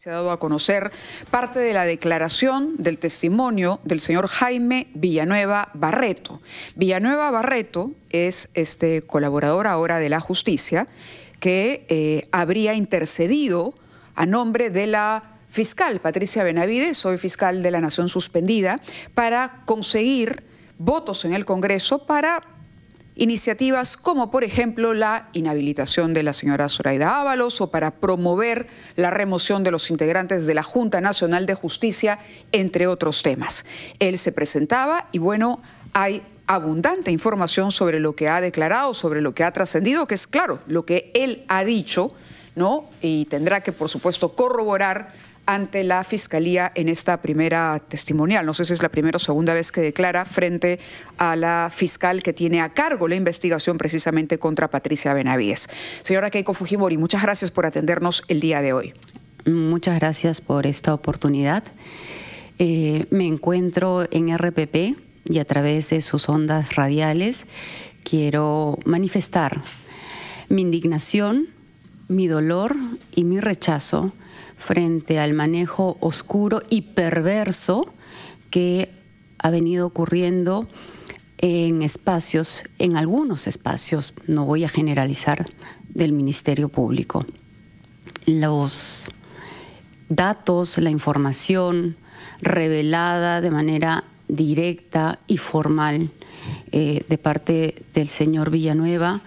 Se ha dado a conocer parte de la declaración del testimonio del señor Jaime Villanueva Barreto. Villanueva Barreto es este colaborador ahora de la justicia que eh, habría intercedido a nombre de la fiscal Patricia Benavides, soy fiscal de la Nación Suspendida, para conseguir votos en el Congreso para iniciativas como por ejemplo la inhabilitación de la señora Zoraida Ábalos o para promover la remoción de los integrantes de la Junta Nacional de Justicia, entre otros temas. Él se presentaba y bueno, hay abundante información sobre lo que ha declarado, sobre lo que ha trascendido, que es claro, lo que él ha dicho, ¿no? Y tendrá que, por supuesto, corroborar ante la Fiscalía en esta primera testimonial. No sé si es la primera o segunda vez que declara frente a la fiscal que tiene a cargo la investigación precisamente contra Patricia Benavides. Señora Keiko Fujimori, muchas gracias por atendernos el día de hoy. Muchas gracias por esta oportunidad. Eh, me encuentro en RPP y a través de sus ondas radiales quiero manifestar mi indignación, mi dolor y mi rechazo frente al manejo oscuro y perverso que ha venido ocurriendo en espacios, en algunos espacios, no voy a generalizar, del Ministerio Público. Los datos, la información revelada de manera directa y formal eh, de parte del señor Villanueva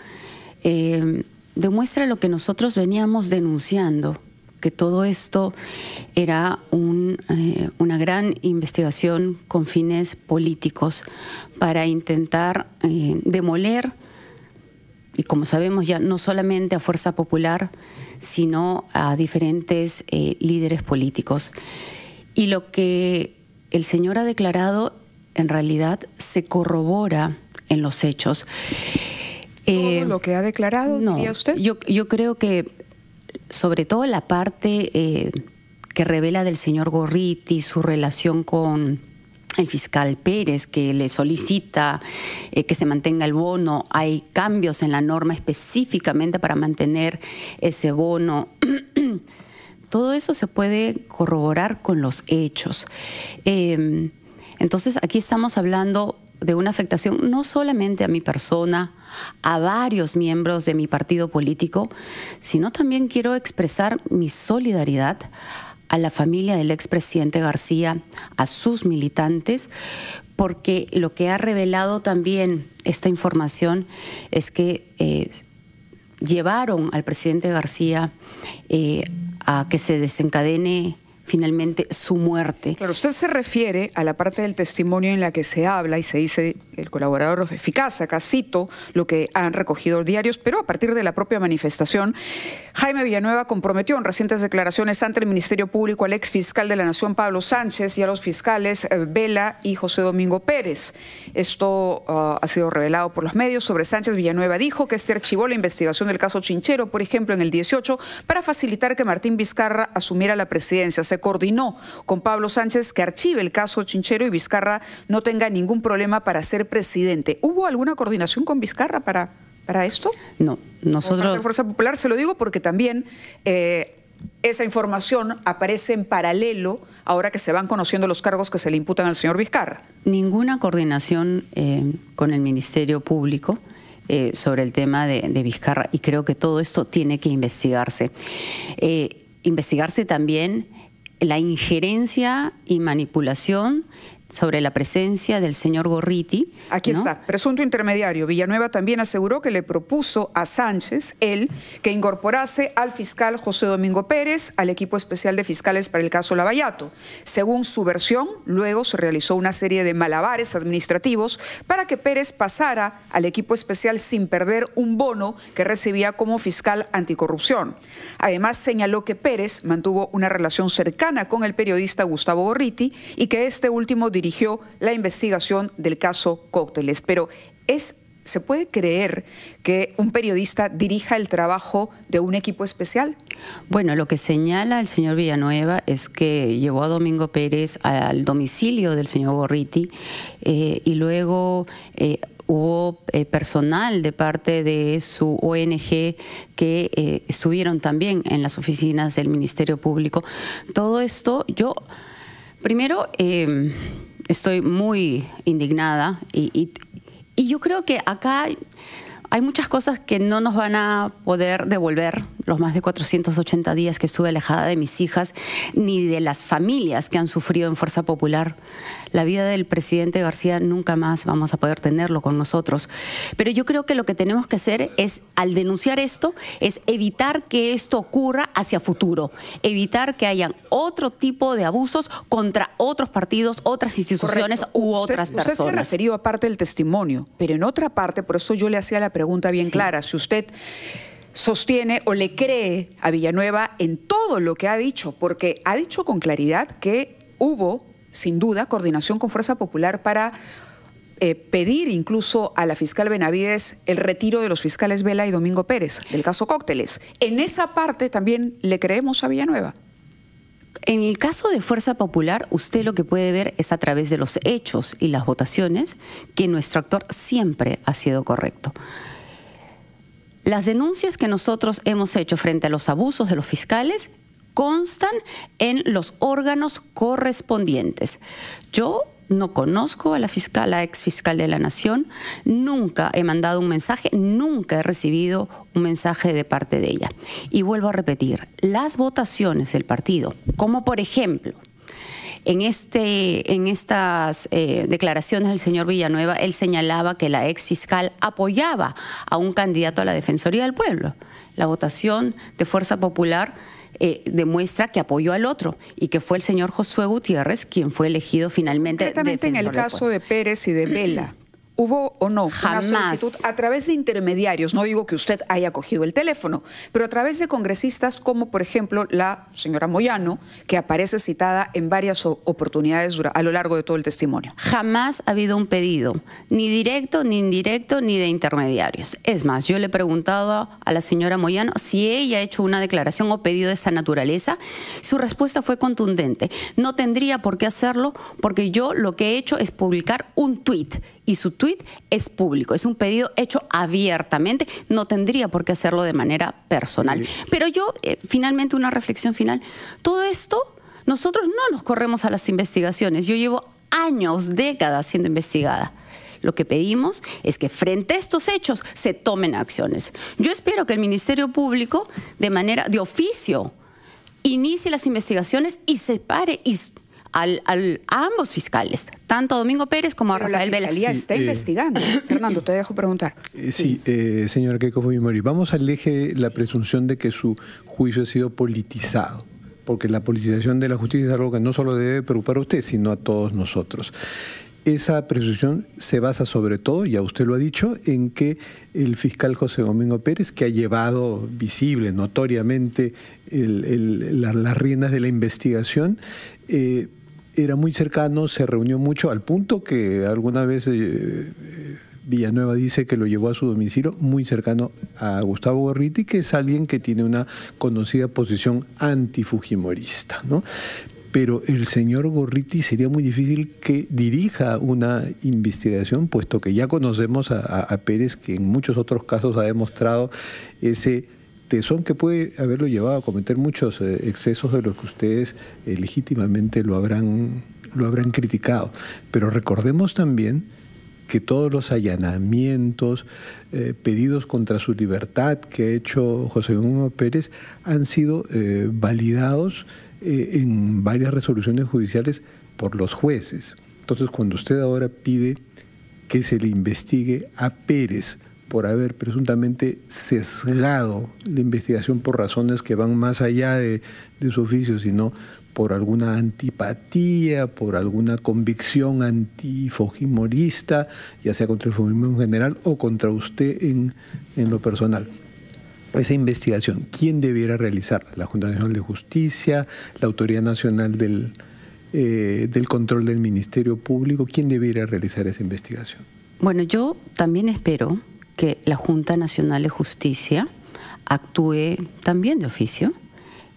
eh, demuestra lo que nosotros veníamos denunciando que todo esto era eh, una gran investigación con fines políticos para intentar eh, demoler, y como sabemos ya, no solamente a Fuerza Popular, sino a diferentes eh, líderes políticos. Y lo que el señor ha declarado en realidad se corrobora en los hechos. ¿Todo lo que ha declarado, no, usted? Yo, yo creo que sobre todo la parte eh, que revela del señor Gorriti, su relación con el fiscal Pérez, que le solicita eh, que se mantenga el bono. Hay cambios en la norma específicamente para mantener ese bono. todo eso se puede corroborar con los hechos. Em, entonces, aquí estamos hablando de una afectación no solamente a mi persona, a varios miembros de mi partido político, sino también quiero expresar mi solidaridad a la familia del expresidente García, a sus militantes, porque lo que ha revelado también esta información es que eh, llevaron al presidente García eh, a que se desencadene finalmente su muerte. Claro, usted se refiere a la parte del testimonio en la que se habla y se dice el colaborador eficaz, acá cito lo que han recogido diarios, pero a partir de la propia manifestación, Jaime Villanueva comprometió en recientes declaraciones ante el Ministerio Público al ex fiscal de la Nación Pablo Sánchez y a los fiscales eh, Vela y José Domingo Pérez. Esto ah, ha sido revelado por los medios sobre Sánchez Villanueva. Dijo que este archivó la investigación del caso Chinchero, por ejemplo, en el 18, para facilitar que Martín Vizcarra asumiera la presidencia. Se coordinó con Pablo Sánchez que archive el caso Chinchero y Vizcarra no tenga ningún problema para ser presidente. ¿Hubo alguna coordinación con Vizcarra para, para esto? No, nosotros... La Fuerza Popular se lo digo porque también... Eh, esa información aparece en paralelo ahora que se van conociendo los cargos que se le imputan al señor Vizcarra. Ninguna coordinación eh, con el Ministerio Público eh, sobre el tema de, Vizcarra y creo que todo esto tiene que investigarse. investigarse también la injerencia y manipulación sobre la presencia del señor Gorriti. Aquí está, presunto intermediario. Villanueva también aseguró que le propuso a Sánchez, él, que incorporase al fiscal José Domingo Pérez al equipo especial de fiscales para el caso Lavallato. Según su versión, luego se realizó una serie de malabares administrativos para que Pérez pasara al equipo especial sin perder un bono que recibía como fiscal anticorrupción. Además, señaló que Pérez mantuvo una relación cercana con el periodista Gustavo Gorriti y que este último dirigió la investigación del caso Cócteles. Pero es ¿Se puede creer que un periodista dirija el trabajo de un equipo especial? Bueno, lo que señala el señor Villanueva es que llevó a Domingo Pérez al domicilio del señor Gorriti eh, y luego eh, hubo eh, personal de parte de su ONG que estuvieron también en las oficinas del Ministerio Público. Todo esto, yo, primero, estoy muy indignada y, y, yo creo que acá hay muchas cosas que no nos van a poder devolver los más de 480 días que estuve alejada de mis hijas, ni de las familias que han sufrido en Fuerza Popular. La vida del presidente García nunca más vamos a poder tenerlo con nosotros. Pero yo creo que lo que tenemos que hacer es, al denunciar esto, es evitar que esto ocurra hacia futuro, evitar que hayan otro tipo de abusos contra otros partidos, otras instituciones u otras personas. Usted se ha referido a parte del testimonio, pero en otra parte, por eso yo le hacía la pregunta bien clara, si usted sostiene o le cree a Villanueva en todo lo que ha dicho, porque ha dicho con claridad que hubo, sin duda, coordinación con Fuerza Popular para eh, pedir incluso a la fiscal Benavides el retiro de los fiscales Vela y Domingo Pérez del caso Cócteles. En esa parte también le creemos a Villanueva. En el caso de Fuerza Popular, usted lo que puede ver es a través de los hechos y las votaciones que nuestro actor siempre ha sido correcto. Las denuncias que nosotros hemos hecho frente a los abusos de los fiscales constan en los órganos correspondientes. Yo no conozco a la fiscal, a ex fiscal de la Nación, nunca he mandado un mensaje, nunca he recibido un mensaje de parte de ella. Y vuelvo a repetir, las votaciones del partido, como por ejemplo en, este, en estas eh, declaraciones del señor Villanueva, él señalaba que la ex fiscal apoyaba a un candidato a la Defensoría del Pueblo. La votación de Fuerza Popular eh, demuestra que apoyó al otro y que fue el señor Josué Gutiérrez quien fue elegido finalmente. Exactamente en el caso de Pérez y de Vela. ¿Hubo o no Jamás. una solicitud a través de intermediarios? No digo que usted haya cogido el teléfono, pero a través de congresistas como, por ejemplo, la señora Moyano, que aparece citada en varias oportunidades a lo largo de todo el testimonio. Jamás ha habido un pedido, ni directo, ni indirecto, ni de intermediarios. Es más, yo le he preguntado a la señora Moyano si ella ha hecho una declaración o pedido de esa naturaleza. Su respuesta fue contundente. No tendría por qué hacerlo porque yo lo que he hecho es publicar un tuit y su tuit es público, es un pedido hecho abiertamente, no tendría por qué hacerlo de manera personal. Pero yo, eh, finalmente, una reflexión final, todo esto, nosotros no nos corremos a las investigaciones, yo llevo años, décadas siendo investigada. Lo que pedimos es que frente a estos hechos se tomen acciones. Yo espero que el Ministerio Público, de manera de oficio, inicie las investigaciones y separe y al, a ambos fiscales, tanto a Domingo Pérez como a Rafael Vela. está eh, investigando. Fernando, te dejo preguntar. Eh, sí, eh, señora Keiko Fujimori, vamos al eje de la presunción de que su juicio ha sido politizado porque la politización de la justicia es algo que no solo debe preocupar a usted, sino a todos nosotros. Esa presunción se basa sobre todo, ya usted lo ha dicho, en que el fiscal José Domingo Pérez, que ha llevado visible, notoriamente, las riendas de la investigación, este, era muy cercano, se reunió mucho, al punto que alguna vez eh, Villanueva dice que lo llevó a su domicilio, muy cercano a Gustavo Gorriti, que es alguien que tiene una conocida posición antifujimorista. ¿no? pero el señor Gorriti sería muy difícil que dirija una investigación, puesto que ya conocemos a Pérez, que en muchos otros casos ha demostrado ese son que puede haberlo llevado a cometer muchos eh, excesos de los que ustedes eh, legítimamente lo habrán, lo habrán criticado. Pero recordemos también que todos los allanamientos, eh, pedidos contra su libertad que ha hecho José Hugo Pérez han sido validados en varias resoluciones judiciales por los jueces. Entonces, cuando usted ahora pide que se le investigue a Pérez por haber presuntamente sesgado la investigación por razones que van más allá de, su oficio, sino por alguna antipatía, por alguna convicción antifojimorista, ya sea contra el fujimorismo en general o contra usted en, lo personal esa investigación, ¿quién debiera realizarla? ¿La Junta Nacional de Justicia? ¿La Autoridad Nacional eh, del, Control del Ministerio Público? ¿Quién debiera realizar esa investigación? Bueno, yo también espero que la Junta Nacional de Justicia actúe también de oficio,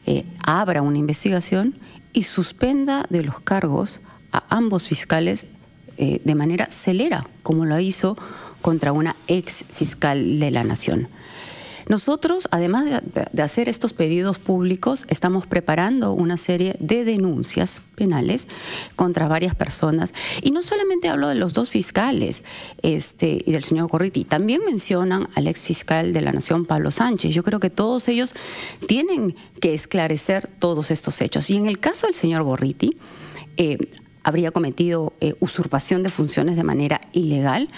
eh, abra una investigación y suspenda de los cargos a ambos fiscales eh, de manera celera, como lo hizo contra una ex fiscal de la Nación. Nosotros, además de, hacer estos pedidos públicos, estamos preparando una serie de denuncias penales contra varias personas. Y no solamente hablo de los dos fiscales este, y del señor Gorriti, también mencionan al ex fiscal de la Nación, Pablo Sánchez. Yo creo que todos ellos tienen que esclarecer todos estos hechos. Y en el caso del señor Gorriti, eh, habría cometido eh, usurpación de funciones de manera ilegal.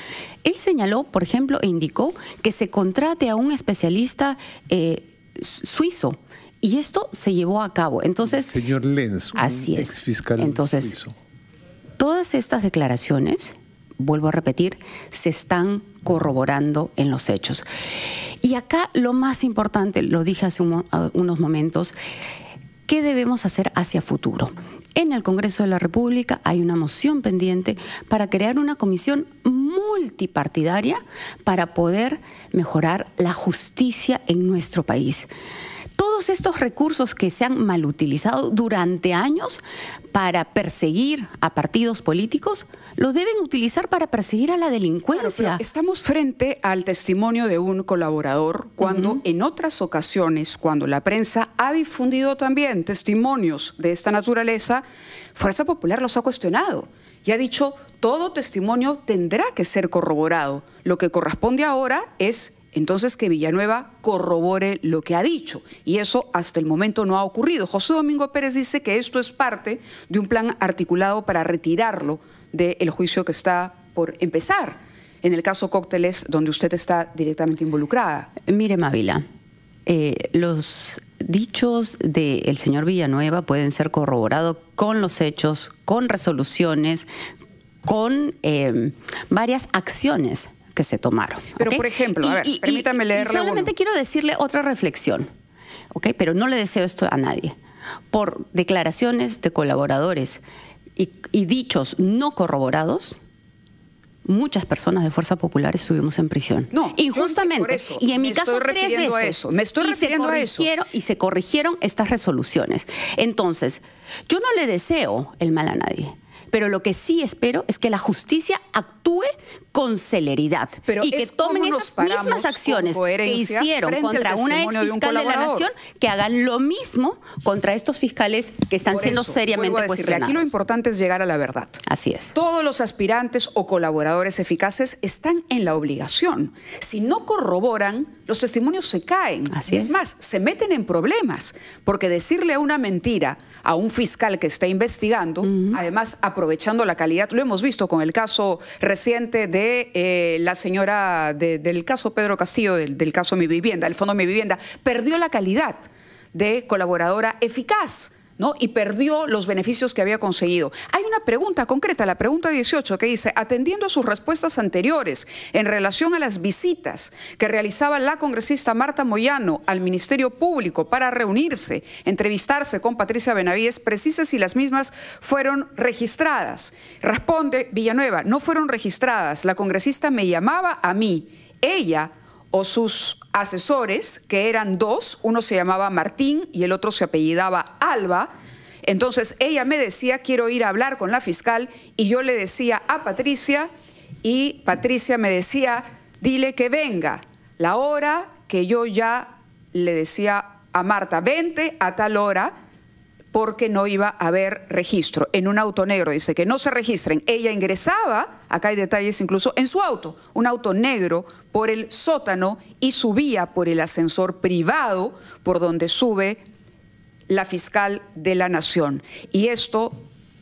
Él señaló, por ejemplo, e indicó que se contrate a un especialista eh, suizo. Y esto se llevó a cabo. Entonces, señor Lenz, así es. fiscal Entonces, todas estas declaraciones, vuelvo a repetir, se están corroborando en los hechos. Y acá lo más importante, lo dije hace unos momentos, ¿qué debemos hacer hacia futuro? en el Congreso de la República hay una moción pendiente para crear una comisión multipartidaria para poder mejorar la justicia en nuestro país todos estos recursos que se han malutilizado durante años para perseguir a partidos políticos, los deben utilizar para perseguir a la delincuencia. estamos frente al testimonio de un colaborador cuando en otras ocasiones, cuando la prensa ha difundido también testimonios de esta naturaleza, Fuerza Popular los ha cuestionado y ha dicho todo testimonio tendrá que ser corroborado. Lo que corresponde ahora es entonces que Villanueva corrobore lo que ha dicho. Y eso hasta el momento no ha ocurrido. José Domingo Pérez dice que esto es parte de un plan articulado para retirarlo del juicio que está por empezar. En el caso Cócteles, donde usted está directamente involucrada. Mire, Mávila, eh, los dichos del señor Villanueva pueden ser corroborados con los hechos, con resoluciones, con eh, varias acciones que se tomaron. Pero, por ejemplo, solamente quiero decirle otra reflexión, ¿ok? Pero no le deseo esto a nadie. Por declaraciones de colaboradores y dichos no corroborados, muchas personas de Fuerza Popular estuvimos en prisión. No, injustamente. y en mi caso tres veces. eso, me estoy refiriendo a eso. Y se corrigieron estas resoluciones. Entonces, yo no le deseo el mal a nadie pero lo que sí espero es que la justicia actúe con celeridad y que tomen esas mismas acciones que hicieron contra una ex de, la nación, que hagan lo mismo contra estos fiscales que están siendo seriamente cuestionados. Aquí lo importante es llegar a la verdad. Así es. Todos los aspirantes o colaboradores eficaces están en la obligación. Si no corroboran, los testimonios se caen. Así es. más, se meten en problemas, porque decirle una mentira a un fiscal que está investigando, además a aprovechando la calidad. Lo hemos visto con el caso reciente de eh, la señora del caso Pedro Castillo, del, del caso Mi Vivienda, el Fondo Mi Vivienda. Perdió la calidad de colaboradora eficaz y perdió los beneficios que había conseguido. Hay una pregunta concreta, la pregunta 18, que dice, atendiendo a sus respuestas anteriores en relación a las visitas que realizaba la congresista Marta Moyano al Ministerio Público para reunirse, entrevistarse con Patricia Benavides, precisa si las mismas fueron registradas. Responde Villanueva, no fueron registradas, la congresista me llamaba a mí, ella o sus asesores, que eran dos, uno se llamaba Martín y el otro se apellidaba Alba. Entonces ella me decía, quiero ir a hablar con la fiscal, y yo le decía a Patricia, y Patricia me decía, dile que venga, la hora que yo ya le decía a Marta, vente a tal hora, porque no iba a haber registro en un auto negro. Dice que no se registren. Ella ingresaba, acá hay detalles incluso, en su auto, un auto negro por el sótano y subía por el ascensor privado por donde sube la fiscal de la nación. Y esto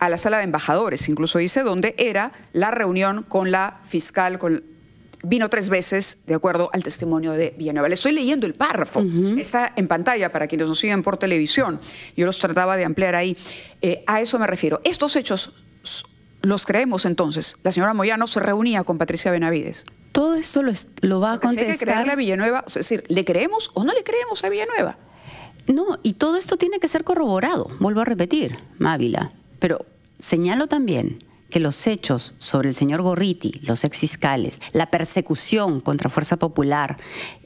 a la sala de embajadores, incluso dice, donde era la reunión con la fiscal, con, vino tres veces, de acuerdo al testimonio de Villanueva. Le estoy leyendo el párrafo, está en pantalla para quienes nos siguen por televisión. Yo los trataba de ampliar ahí. Eh, a eso me refiero. Estos hechos ¿Los creemos entonces. La señora Moyano se reunía con Patricia Benavides. Todo esto lo, va a contestar. tiene que a Villanueva, es decir, ¿le creemos o no le creemos a Villanueva? No, y todo esto tiene que ser corroborado, vuelvo a repetir, Mávila. Pero señalo también que los hechos sobre el señor Gorriti, los exfiscales, la persecución contra Fuerza Popular,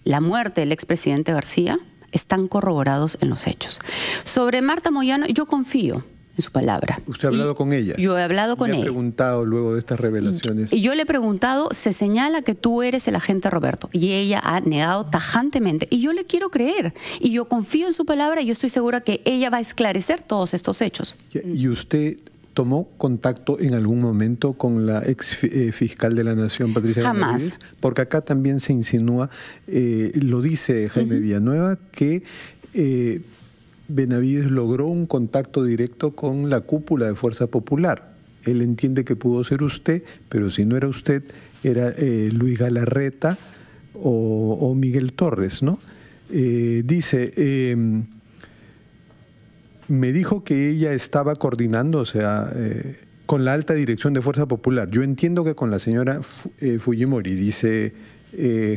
la muerte del expresidente García, están corroborados en los hechos. Sobre Marta Moyano, yo confío su palabra. ¿Usted ha hablado con ella? Yo he hablado con ella. ¿Le he preguntado luego de estas revelaciones? Y yo le he preguntado, se señala que tú eres el agente Roberto. Y ella ha negado tajantemente. Y yo le quiero creer. Y yo confío en su palabra y yo estoy segura que ella va a esclarecer todos estos hechos. ¿Y usted tomó contacto en algún momento con la ex eh, fiscal de la Nación, Patricia Jamás. Porque acá también se insinúa, eh, lo dice Jaime Villanueva, que... Eh, Benavides logró un contacto directo con la cúpula de Fuerza Popular. Él entiende que pudo ser usted, pero si no era usted, era eh, Luis Galarreta o, Miguel Torres, ¿no? Eh, dice, em, me dijo que ella estaba coordinando, o sea, eh, con la alta dirección de Fuerza Popular. Yo entiendo que con la señora Fujimori, dice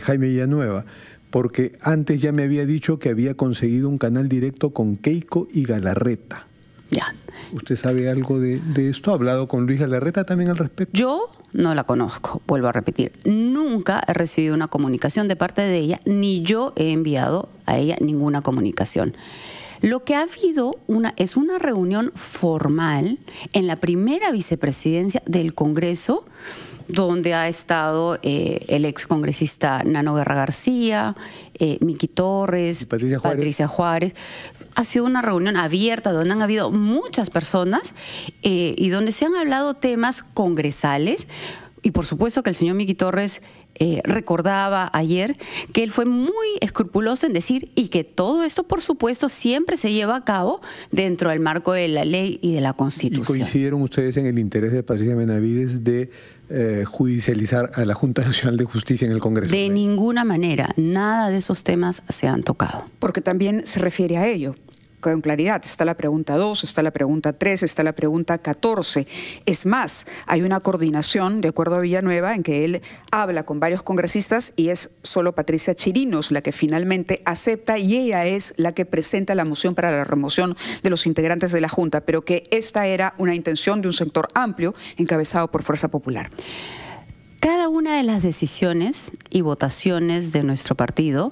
Jaime Villanueva porque antes ya me había dicho que había conseguido un canal directo con Keiko y Galarreta. Ya. ¿Usted sabe algo de, esto? ¿Ha hablado con Luis Galarreta también al respecto? Yo no la conozco, vuelvo a repetir. Nunca he recibido una comunicación de parte de ella, ni yo he enviado a ella ninguna comunicación. Lo que ha habido una, es una reunión formal en la primera vicepresidencia del Congreso donde ha estado eh, el excongresista Nano Guerra García, eh, Miki Torres, Patricia Juárez. Ha sido una reunión abierta donde han habido muchas personas eh, y donde se han hablado temas congresales. Y por supuesto que el señor Miki Torres recordaba ayer que él fue muy escrupuloso en decir y que todo esto, por supuesto, siempre se lleva a cabo dentro del marco de la ley y de la Constitución. ¿Y coincidieron ustedes en el interés de Patricia Benavides de eh, judicializar a la Junta Nacional de Justicia en el Congreso. De ninguna manera, nada de esos temas se han tocado. Porque también se refiere a ello con claridad. Está la pregunta 2, está la pregunta 3, está la pregunta 14. Es más, hay una coordinación, de acuerdo a Villanueva, en que él habla con varios congresistas y es solo Patricia Chirinos la que finalmente acepta y ella es la que presenta la moción para la remoción de los integrantes de la Junta, pero que esta era una intención de un sector amplio encabezado por Fuerza Popular. Cada una de las decisiones y votaciones de nuestro partido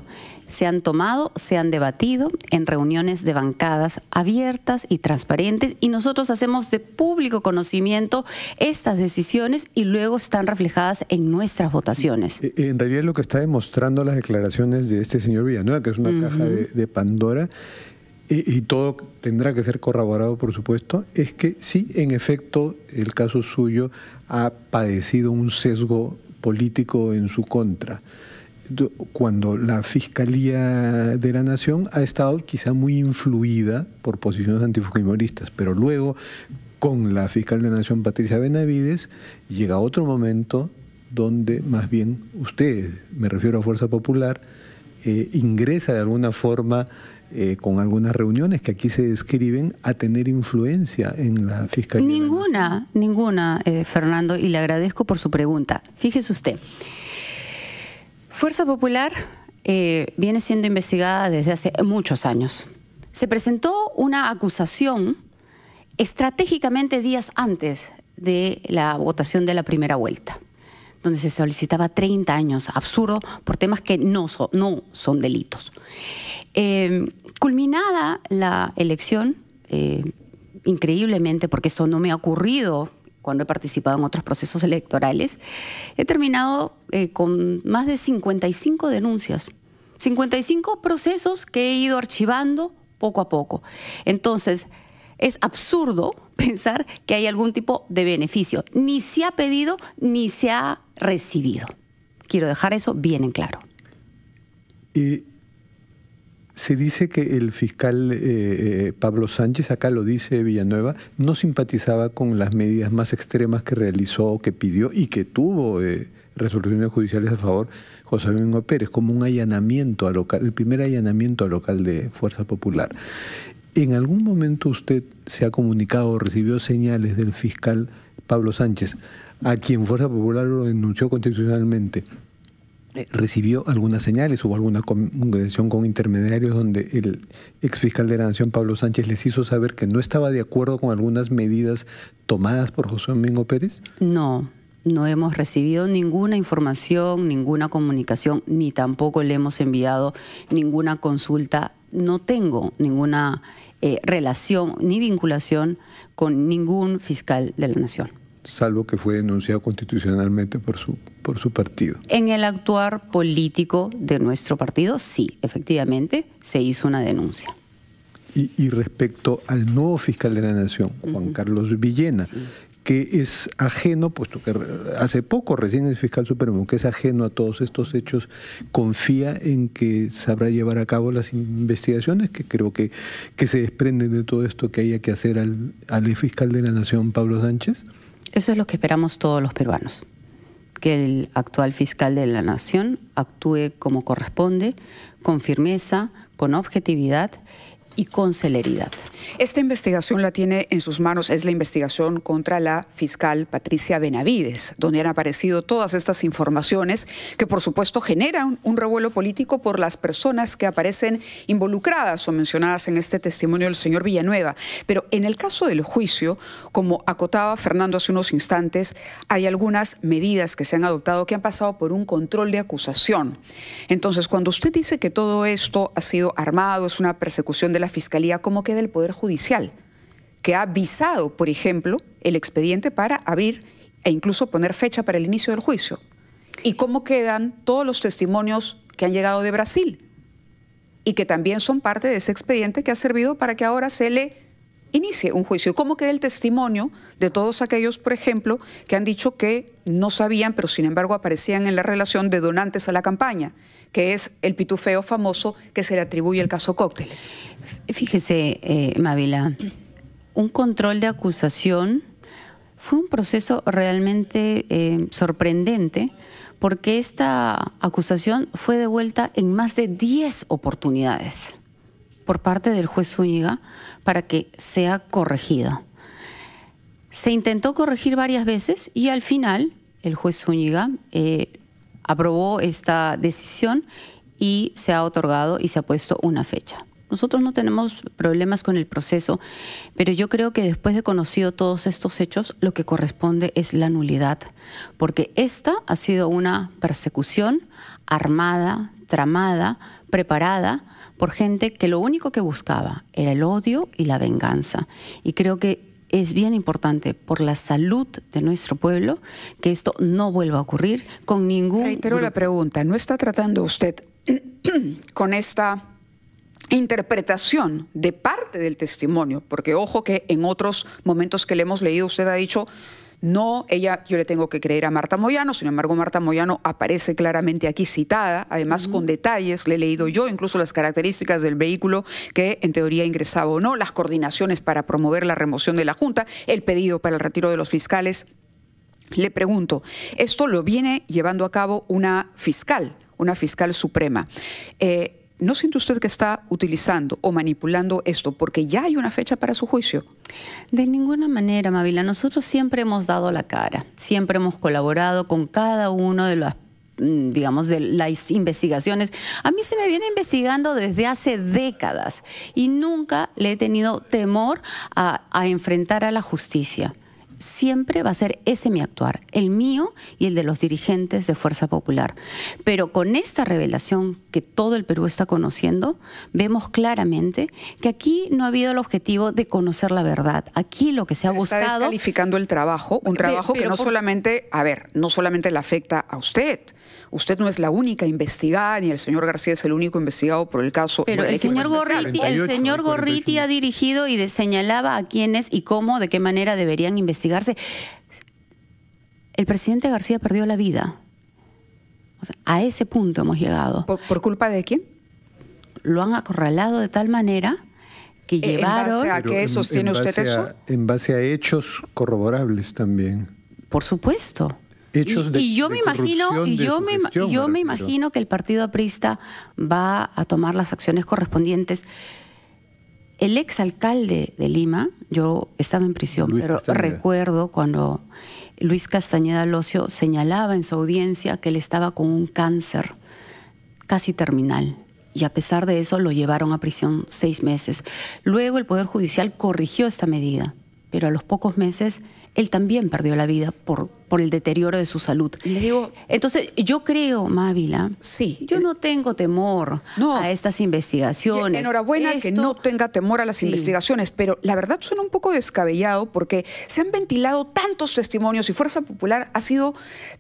se han tomado, se han debatido en reuniones de bancadas abiertas y transparentes y nosotros hacemos de público conocimiento estas decisiones y luego están reflejadas en nuestras votaciones. En realidad lo que está demostrando las declaraciones de este señor Villanueva, que es una caja de, Pandora, y, y, todo tendrá que ser corroborado, por supuesto, es que sí, en efecto, el caso suyo ha padecido un sesgo político en su contra cuando la Fiscalía de la Nación ha estado quizá muy influida por posiciones antifujimoristas, pero luego con la fiscal de la Nación Patricia Benavides llega otro momento donde más bien ustedes, me refiero a Fuerza Popular, eh, ingresa de alguna forma eh, con algunas reuniones que aquí se describen a tener influencia en la fiscalía. Ninguna, ninguna, eh, Fernando, y le agradezco por su pregunta. Fíjese usted. Fuerza Popular eh, viene siendo investigada desde hace muchos años. Se presentó una acusación estratégicamente días antes de la votación de la primera vuelta, donde se solicitaba 30 años, absurdo, por temas que no son, delitos. Eh, culminada la elección, eh, increíblemente, porque eso no me ha ocurrido cuando he participado en otros procesos electorales, he terminado eh, con más de 55 denuncias, 55 procesos que he ido archivando poco a poco. Entonces, es absurdo pensar que hay algún tipo de beneficio. Ni se ha pedido ni se ha recibido. Quiero dejar eso bien en claro. Se dice que el fiscal eh, eh, Pablo Sánchez, acá lo dice Villanueva, no simpatizaba con las medidas más extremas que realizó, que pidió y que tuvo eh, resoluciones judiciales a favor José Domingo Pérez, como un allanamiento a local, el primer allanamiento al local de Fuerza Popular. ¿En algún momento usted se ha comunicado o recibió señales del fiscal Pablo Sánchez, a quien Fuerza Popular lo denunció constitucionalmente, eh, recibió algunas señales, hubo alguna conversación con intermediarios donde el ex fiscal de la Nación, Pablo Sánchez, les hizo saber que no estaba de acuerdo con algunas medidas tomadas por José Domingo Pérez? No, no hemos recibido ninguna información, ninguna comunicación, ni tampoco le hemos enviado ninguna consulta. No tengo ninguna eh, relación ni vinculación con ningún fiscal de la Nación salvo que fue denunciado constitucionalmente por su, por su partido. En el actuar político de nuestro partido, sí, efectivamente, se hizo una denuncia. Y, respecto al nuevo fiscal de la Nación, Juan Carlos Villena, que es ajeno, puesto que hace poco recién es fiscal supremo, que es ajeno a todos estos hechos, confía en que sabrá llevar a cabo las investigaciones que creo que, que se desprenden de todo esto que haya que hacer al, al fiscal de la Nación, Pablo Sánchez. Eso es lo que esperamos todos los peruanos, que el actual fiscal de la Nación actúe como corresponde, con firmeza, con objetividad y con celeridad. Esta investigación la tiene en sus manos, es la investigación contra la fiscal Patricia Benavides, donde han aparecido todas estas informaciones que por supuesto generan un revuelo político por las personas que aparecen involucradas o mencionadas en este testimonio del señor Villanueva. Pero en el caso del juicio, como acotaba Fernando hace unos instantes, hay algunas medidas que se han adoptado que han pasado por un control de acusación. Entonces, cuando usted dice que todo esto ha sido armado, es una persecución de la Fiscalía como queda el Poder Judicial, que ha visado, por ejemplo, el expediente para abrir e incluso poner fecha para el inicio del juicio. ¿Y cómo quedan todos los testimonios que han llegado de Brasil? Y que también son parte de ese expediente que ha servido para que ahora se le inicie un juicio. ¿Cómo queda el testimonio de todos aquellos, por ejemplo, que han dicho que no sabían, pero sin embargo aparecían en la relación de donantes a la campaña? que es el pitufeo famoso que se le atribuye al caso Cócteles. Fíjese, eh, Mávila, un control de acusación fue un proceso realmente eh, sorprendente porque esta acusación fue devuelta en más de 10 oportunidades por parte del juez Zúñiga para que sea corregida. Se intentó corregir varias veces y al final el juez Zúñiga eh, aprobó esta decisión y se ha otorgado y se ha puesto una fecha. Nosotros no tenemos problemas con el proceso, pero yo creo que después de conocido todos estos hechos, lo que corresponde es la nulidad, porque esta ha sido una persecución armada, tramada, preparada por gente que lo único que buscaba era el odio y la venganza. Y creo que es bien importante por la salud de nuestro pueblo que esto no vuelva a ocurrir con ningún... Reitero la pregunta, ¿no está tratando usted con esta interpretación de parte del testimonio, porque ojo que en otros momentos que le hemos leído usted ha dicho no, ella, yo le tengo que creer a Marta Moyano, sin embargo, Marta Moyano aparece claramente aquí citada, además con detalles, le he leído yo incluso las características del vehículo que en teoría ingresaba o no, las coordinaciones para promover la remoción de la Junta, el pedido para el retiro de los fiscales. Le pregunto, esto lo viene llevando a cabo una fiscal, una fiscal suprema. Eh, ¿No siente usted que está utilizando o manipulando esto porque ya hay una fecha para su juicio? De ninguna manera, Mavila. Nosotros siempre hemos dado la cara, siempre hemos colaborado con cada uno de los mm, digamos, de las investigaciones. A mí se me viene investigando desde hace décadas y nunca le he tenido temor a enfrentar a la justicia siempre va a ser ese mi actuar, el mío y el de los dirigentes de Fuerza Popular. Pero con esta revelación que todo el Perú está conociendo, vemos claramente que aquí no ha habido el objetivo de conocer la verdad. Aquí lo que se ha buscado... Está el trabajo, un trabajo que no solamente, a ver, no solamente le afecta a usted, usted no es la única investigada, ni el señor García es el único investigado por el caso. Pero el señor, Gorriti, el señor Gorriti ha dirigido y señalaba a quiénes y cómo, de qué manera deberían investigarse. El presidente García perdió la vida. a ese punto hemos llegado. ¿Por, culpa de quién? Lo han acorralado de tal manera que eh, llevaron. a qué sostiene usted eso? En base a hechos corroborables también. Por supuesto y, yo me imagino yo imagino que el partido aprista va a tomar las acciones correspondientes el exalcalde de Lima yo estaba en prisión pero recuerdo cuando Luis Castañeda Locio señalaba en su audiencia que él estaba con un cáncer casi terminal y a pesar de eso lo llevaron a prisión seis meses luego el poder judicial corrigió esta medida pero a los pocos meses él también perdió la vida por, por el deterioro de su salud. digo, Entonces, yo creo, Mávila, sí, yo no tengo temor a estas investigaciones. Enhorabuena que no tenga temor a las investigaciones, pero la verdad suena un poco descabellado porque se han ventilado tantos testimonios y Fuerza Popular ha sido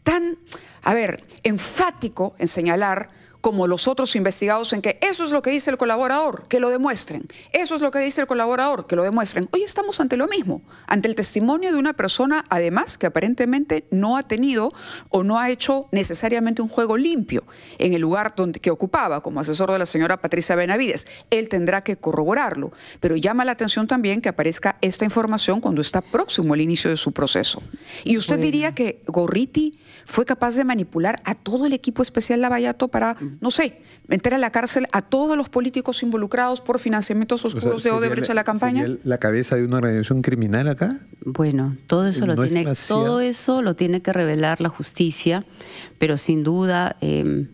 tan, a ver, enfático en señalar como los otros investigados en que eso es lo que dice el colaborador, que lo demuestren, eso es lo que dice el colaborador, que lo demuestren. Hoy estamos ante lo mismo, ante el testimonio de una persona además que aparentemente no ha tenido o no ha hecho necesariamente un juego limpio en el lugar donde, que ocupaba como asesor de la señora Patricia Benavides. Él tendrá que corroborarlo, pero llama la atención también que aparezca esta información cuando está próximo el inicio de su proceso. Y usted diría que Gorriti fue capaz de manipular a todo el equipo especial Lavallato para no sé, meter a la cárcel a todos los políticos involucrados por financiamientos oscuros de Odebrecht a la campaña? ¿La cabeza de una organización criminal acá? Bueno, todo eso, lo, tiene, todo eso lo tiene que revelar la justicia, pero sin duda... Em,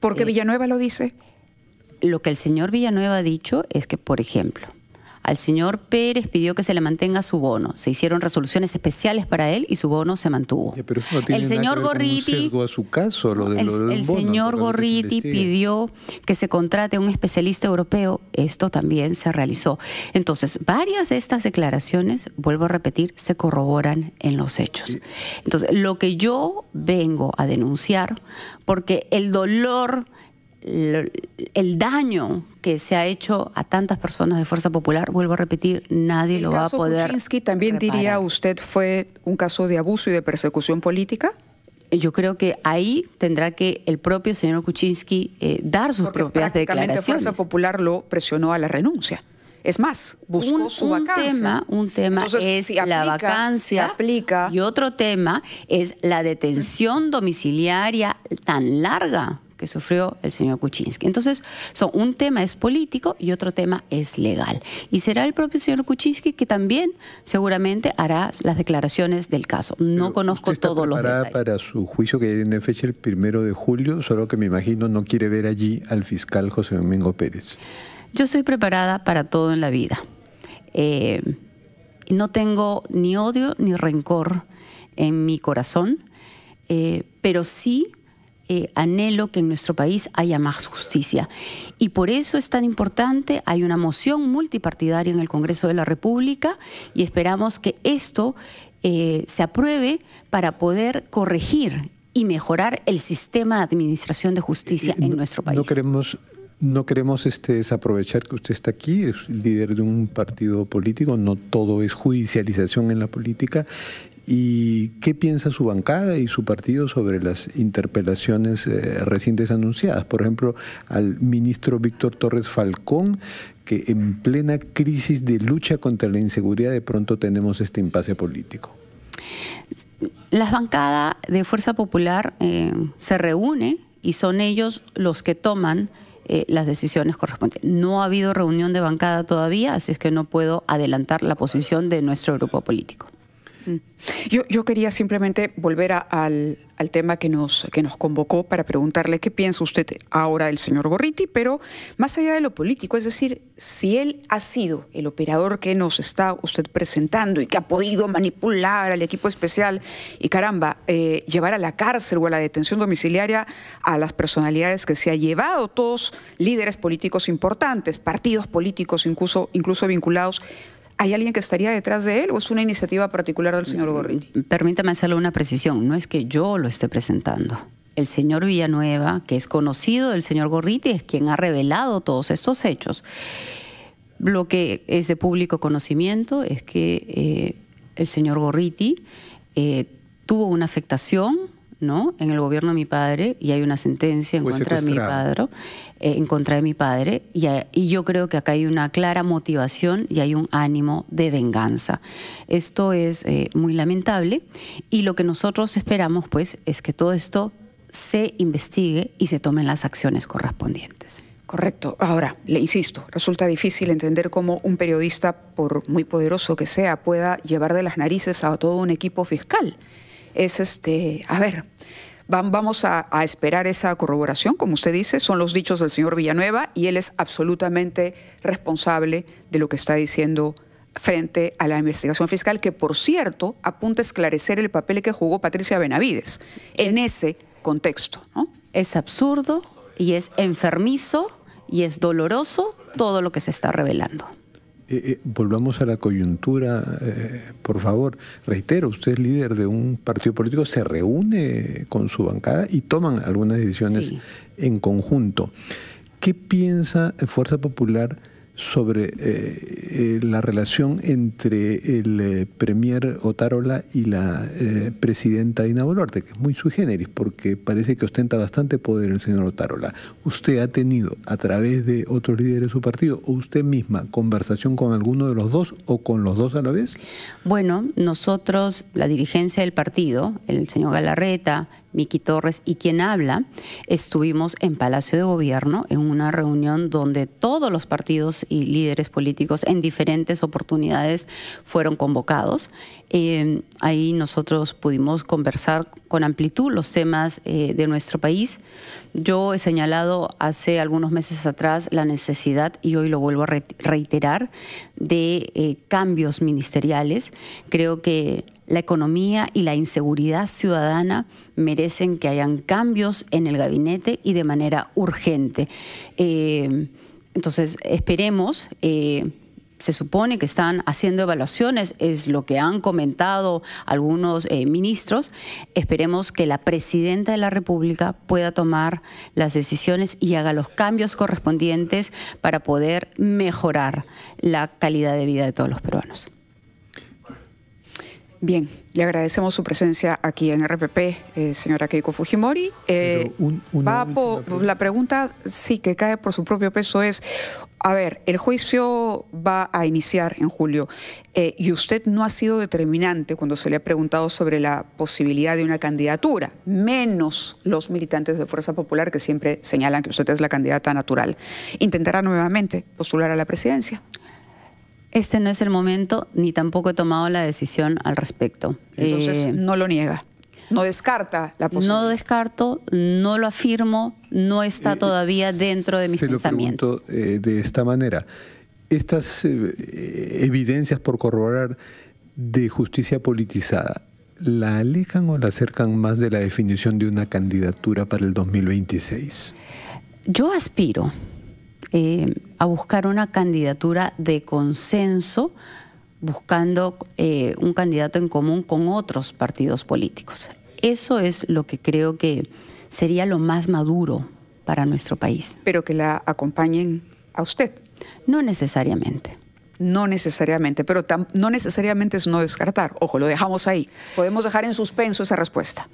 ¿Por qué eh, Villanueva lo dice? Lo que el señor Villanueva ha dicho es que, por ejemplo, al señor Pérez pidió que se le mantenga su bono. Se hicieron resoluciones especiales para él y su bono se mantuvo. el señor Gorriti. el, señor Gorriti pidió que se contrate un especialista europeo. Esto también se realizó. Entonces, varias de estas declaraciones, vuelvo a repetir, se corroboran en los hechos. Entonces, lo que yo vengo a denunciar, porque el dolor el daño que se ha hecho a tantas personas de Fuerza Popular, vuelvo a repetir, nadie lo va a poder. Kuczynski también diría usted fue un caso de abuso y de persecución política? yo creo que ahí tendrá que el propio señor Kuczynski eh, dar sus propias declaraciones. La Fuerza Popular lo presionó a la renuncia. Es más, buscó un, su Tema, un tema es la vacancia aplica. y otro tema es la detención domiciliaria tan larga que sufrió el señor Kuczynski. Entonces, son, un tema es político y otro tema es legal. Y será el propio señor Kuczynski que también seguramente hará las declaraciones del caso. No conozco todo lo todos los detalles. para su juicio que tiene fecha el primero de julio, solo que me imagino no quiere ver allí al fiscal José Domingo Pérez. Yo estoy preparada para todo en la vida. Eh, no tengo ni odio ni rencor en mi corazón, eh, pero sí eh, anhelo que en nuestro país haya más justicia. Y por eso es tan importante, hay una moción multipartidaria en el Congreso de la República y esperamos que esto eh, se apruebe para poder corregir y mejorar el sistema de administración de justicia eh, en nuestro país. No queremos no queremos este, desaprovechar que usted está aquí, es líder de un partido político, no todo es judicialización en la política. ¿Y qué piensa su bancada y su partido sobre las interpelaciones eh, recientes anunciadas? Por ejemplo, al ministro Víctor Torres Falcón, que en plena crisis de lucha contra la inseguridad de pronto tenemos este impasse político. La bancada de Fuerza Popular eh, se reúne y son ellos los que toman eh, las decisiones correspondientes. No ha habido reunión de bancada todavía, así es que no puedo adelantar la posición de nuestro grupo político. Yo, yo quería simplemente volver al, tema que nos, que nos convocó para preguntarle qué piensa usted ahora el señor Gorriti, pero más allá de lo político, es decir, si él ha sido el operador que nos está usted presentando y que ha podido manipular al equipo especial y caramba, eh, llevar a la cárcel o a la detención domiciliaria a las personalidades que se ha llevado, todos líderes políticos importantes, partidos políticos incluso, incluso vinculados ¿Hay alguien que estaría detrás de él o es una iniciativa particular del señor Gorriti? Permítame hacerle una precisión, no es que yo lo esté presentando. El señor Villanueva, que es conocido del señor Gorriti, es quien ha revelado todos estos hechos. Lo que es de público conocimiento es que eh, el señor Gorriti eh, tuvo una afectación ¿no? En el gobierno de mi padre y hay una sentencia en contra de mi padre, eh, en contra de mi padre y, yo creo que acá hay una clara motivación y hay un ánimo de venganza. Esto es eh, muy lamentable y lo que nosotros esperamos pues es que todo esto se investigue y se tomen las acciones correspondientes. Correcto. Ahora, le insisto, resulta difícil entender cómo un periodista, por muy poderoso que sea, pueda llevar de las narices a todo un equipo fiscal es este, a ver, vamos a, esperar esa corroboración, como usted dice, son los dichos del señor Villanueva y él es absolutamente responsable de lo que está diciendo frente a la investigación fiscal, que por cierto apunta a esclarecer el papel que jugó Patricia Benavides en ese contexto. Es absurdo y es enfermizo y es doloroso todo lo que se está revelando. Eh, eh, volvamos a la coyuntura, eh, por favor. Reitero, usted es líder de un partido político, se reúne con su bancada y toman algunas decisiones en conjunto. ¿Qué piensa Fuerza Popular? sobre eh, eh, la relación entre el eh, premier Otárola y la presidenta Dina Boluarte, que es muy sui generis, porque parece que ostenta bastante poder el señor Otárola. ¿Usted ha tenido, a través de otros líderes de su partido, o usted misma, conversación con alguno de los dos o con los dos a la vez? Bueno, nosotros, la dirigencia del partido, el señor Galarreta, Miki Torres y quien habla, estuvimos en Palacio de Gobierno en una reunión donde todos los partidos y líderes políticos en diferentes oportunidades fueron convocados. Eh, ahí nosotros pudimos conversar con amplitud los temas eh, de nuestro país. Yo he señalado hace algunos meses atrás la necesidad, y hoy lo vuelvo a reiterar, de eh, cambios ministeriales. Creo que la economía y la inseguridad ciudadana merecen que hayan cambios en el gabinete y de manera urgente. Eh, entonces, esperemos... Eh, se supone que están haciendo evaluaciones, es lo que han comentado algunos eh, ministros. Esperemos que la presidenta de la República pueda tomar las decisiones y haga los cambios correspondientes para poder mejorar la calidad de vida de todos los peruanos. Bien, le agradecemos su presencia aquí en RPP, eh, señora Keiko Fujimori. Eh, la pregunta, sí, que cae por su propio peso es, a ver, el juicio va a iniciar en julio eh, y usted no ha sido determinante cuando se le ha preguntado sobre la posibilidad de una candidatura, menos los militantes de Fuerza Popular que siempre señalan que usted es la candidata natural. ¿Intentará nuevamente postular a la presidencia? este no es el momento ni tampoco he tomado la decisión al respecto. Entonces eh, no lo niega. No descarta la posibilidad. No descarto, no lo afirmo, no está eh, eh, todavía dentro de mis Se pensamientos. de esta manera. Estas evidencias por corroborar de justicia politizada, ¿la alejan o la acercan más de la definición de una candidatura para el 2026? Yo aspiro, eh, a buscar una candidatura de consenso buscando eh, un candidato en común con otros partidos políticos. Eso es lo que creo que sería lo más maduro para nuestro país. Pero que la acompañen a usted. No necesariamente. No necesariamente, pero no necesariamente es no descartar. Ojo, lo dejamos ahí. Podemos dejar en suspenso esa respuesta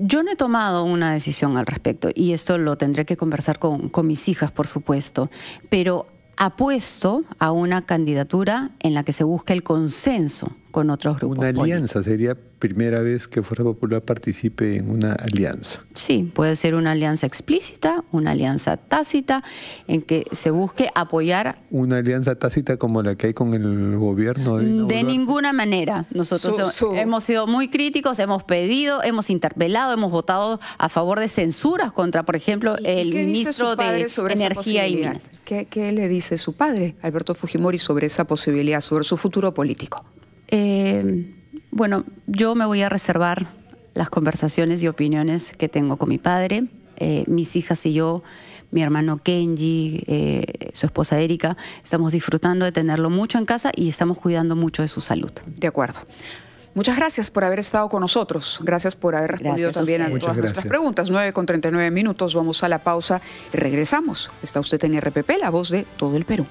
yo no he tomado una decisión al respecto y esto lo tendré que conversar con, mis hijas, por supuesto, pero apuesto a una candidatura en la que se busque el consenso otros Una alianza sería primera vez que Fuerza Popular participe en una alianza. Sí, puede ser una alianza explícita, una alianza tácita, en que se busque apoyar. Una alianza tácita como la que hay con el gobierno. De, de ninguna manera. Nosotros hemos sido muy críticos, hemos pedido, hemos interpelado, hemos votado a favor de censuras contra, por ejemplo, el ministro de Energía y Minas. ¿Qué le dice su padre, Alberto Fujimori, sobre esa posibilidad, sobre su futuro político? Eh, bueno, yo me voy a reservar las conversaciones y opiniones que tengo con mi padre, eh, mis hijas y yo, mi hermano Kenji, eh, su esposa Erika, estamos disfrutando de tenerlo mucho en casa y estamos cuidando mucho de su salud. De acuerdo. Muchas gracias por haber estado con nosotros. Gracias por haber respondido también a, todas nuestras preguntas. 9 con 39 minutos, vamos a la pausa y regresamos. Está usted en RPP, la voz de todo el Perú.